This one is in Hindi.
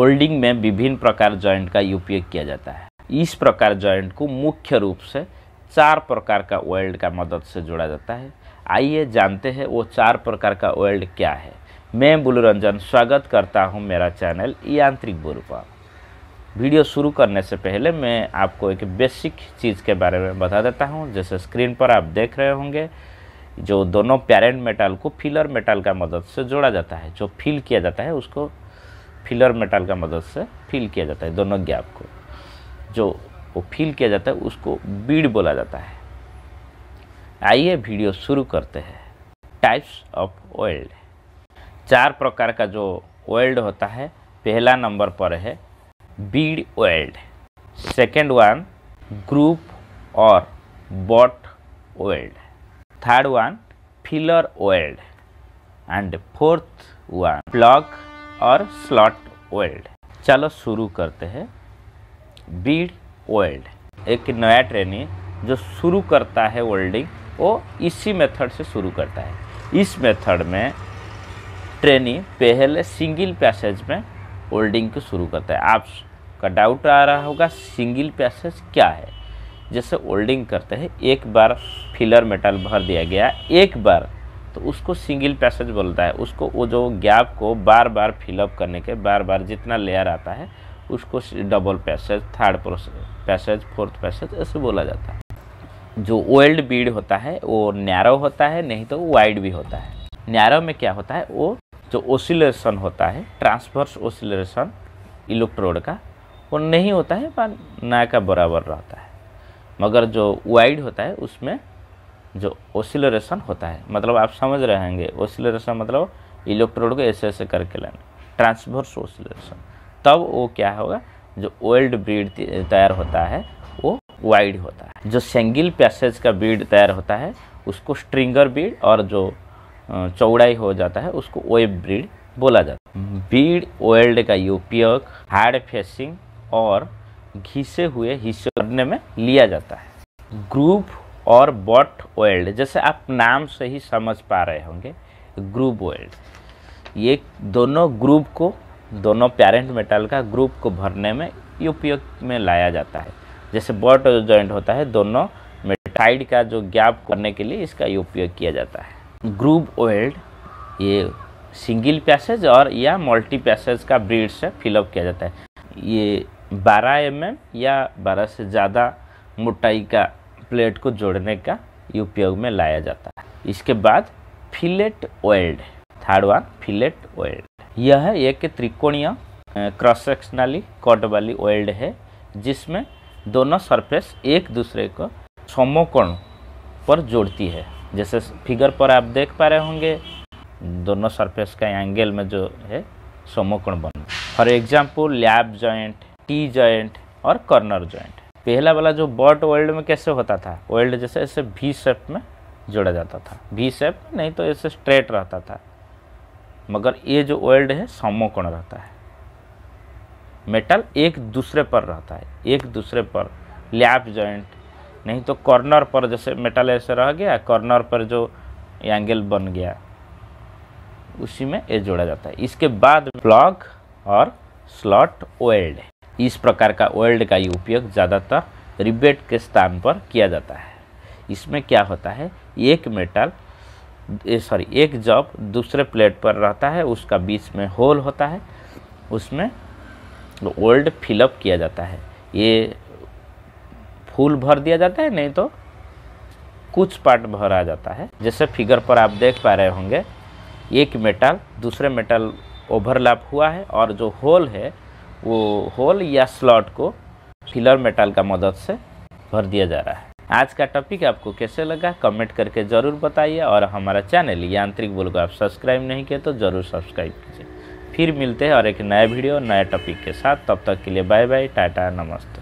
ओल्डिंग में विभिन्न प्रकार जॉइंट का उपयोग किया जाता है इस प्रकार जॉइंट को मुख्य रूप से चार प्रकार का वेल्ड का मदद से जोड़ा जाता है आइए जानते हैं वो चार प्रकार का वेल्ड क्या है मैं बुलू रंजन स्वागत करता हूँ मेरा चैनल यांत्रिक बोरू पर वीडियो शुरू करने से पहले मैं आपको एक बेसिक चीज़ के बारे में बता देता हूँ जैसे स्क्रीन पर आप देख रहे होंगे जो दोनों पेरेंट मेटल को फिलर मेटल का मदद से जोड़ा जाता है जो फिल किया जाता है उसको फिलर मेटल का मदद से फिल किया जाता है दोनों गैप को जो वो फिल किया जाता है उसको बीड बोला जाता है आइए वीडियो शुरू करते हैं टाइप्स ऑफ ओल्ड चार प्रकार का जो वर्ल्ड होता है पहला नंबर पर है bead weld second one groove और butt weld third one fillet weld and fourth one plug और स्लॉट वेल्ड चलो शुरू करते हैं बीड वेल्ड एक नया ट्रेनिंग जो शुरू करता है वेल्डिंग वो इसी मेथड से शुरू करता है इस मेथड में ट्रेनी पहले सिंगल पैसेज में वेल्डिंग को शुरू करता है आपका डाउट आ रहा होगा सिंगल पैसेज क्या है जैसे वेल्डिंग करते हैं एक बार फिलर मेटल भर दिया गया एक बार तो उसको सिंगल पैसेज बोलता है उसको वो जो गैप को बार बार फिलअप करने के बार बार जितना लेयर आता है उसको double passage third passage fourth passage ऐसे बोला जाता है जो ओल्ड बीड होता है वो नैरो होता है नहीं तो वाइड भी होता है नैरो में क्या होता है वो जो ओसिलेशन होता है ट्रांसवर्स ओसिलेशन इलेक्ट्रोड का वो नहीं होता है पर ना का बराबर रहता है मगर जो वाइड होता है उसमें जो ओसिलरेशन होता है मतलब आप समझ रहे होंगे ओसिलरेशन मतलब इलेक्ट्रोड को ऐसे ऐसे करके लेना ट्रांसवर्स ओसिलेशन तब वो क्या होगा जो ओल्ड ब्रीड तैयार होता है वो वाइड होता है जो सेंगिल पैसेज का ब्रीड तैयार होता है उसको स्ट्रिंगर ब्रीड और जो चौड़ाई हो जाता है उसको वेब ब्रीड बोला जाता है ब्रीड ओल्ड का उपयोग हार्ड फेसिंग और घिसे हुए हिस्से करने में लिया जाता है ग्रुप और बॉट ओल्ड जैसे आप नाम से ही समझ पा रहे होंगे ग्रुप ओल्ड ये दोनों ग्रुप को दोनों पेरेंट मेटल का ग्रुप को भरने में उपयोग में लाया जाता है जैसे बॉट जॉइंट होता है दोनों मेटाइड का जो गैप करने के लिए इसका उपयोग किया जाता है ग्रुप वेल्ड ये सिंगल पैसेज और या मल्टी पैसेज का ब्रीड से फिलअप किया जाता है ये 12 एम mm या 12 से ज़्यादा मोटाई का प्लेट को जोड़ने का उपयोग में लाया जाता है इसके बाद fillet weld third one fillet weld यह एक त्रिकोणीय क्रॉस सेक्शनली कट वाली वेल्ड है जिसमें दोनों सरफेस एक दूसरे को समोकोण पर जोड़ती है जैसे फिगर पर आप देख पा रहे होंगे दोनों सरफेस का एंगल में जो है समोकोण बन for example lap joint T joint और कॉर्नर जॉइंट पहला वाला जो बॉट वर्ल्ड में कैसे होता था वर्ल्ड जैसे ऐसे भी शेप में जोड़ा जाता था भी शेप नहीं तो ऐसे स्ट्रेट रहता था मगर ये जो वर्ल्ड है समोकोण रहता है मेटल एक दूसरे पर रहता है एक दूसरे पर लैप जॉइंट नहीं तो कॉर्नर पर जैसे मेटल ऐसे रह गया कॉर्नर पर जो एंगल बन गया उसी में ये जोड़ा जाता है इसके बाद ब्लॉक और स्लॉट वेल्ड इस प्रकार का वर्ल्ड का उपयोग ज़्यादातर रिबेट के स्थान पर किया जाता है इसमें क्या होता है एक मेटल सॉरी एक जॉब दूसरे प्लेट पर रहता है उसका बीच में होल होता है उसमें ओल्ड फिलअप किया जाता है ये फूल भर दिया जाता है नहीं तो कुछ पार्ट भरा जाता है जैसे फिगर पर आप देख पा रहे होंगे एक मेटल दूसरे मेटल ओवरलैप हुआ है और जो होल है वो होल या स्लॉट को फिलर मेटल का मदद से भर दिया जा रहा है आज का टॉपिक आपको कैसे लगा कमेंट करके ज़रूर बताइए और हमारा चैनल यांत्रिक बोल को आप सब्सक्राइब नहीं किए तो ज़रूर सब्सक्राइब कीजिए फिर मिलते हैं और एक नया वीडियो नए टॉपिक के साथ तब तक के लिए बाय बाय टाटा नमस्ते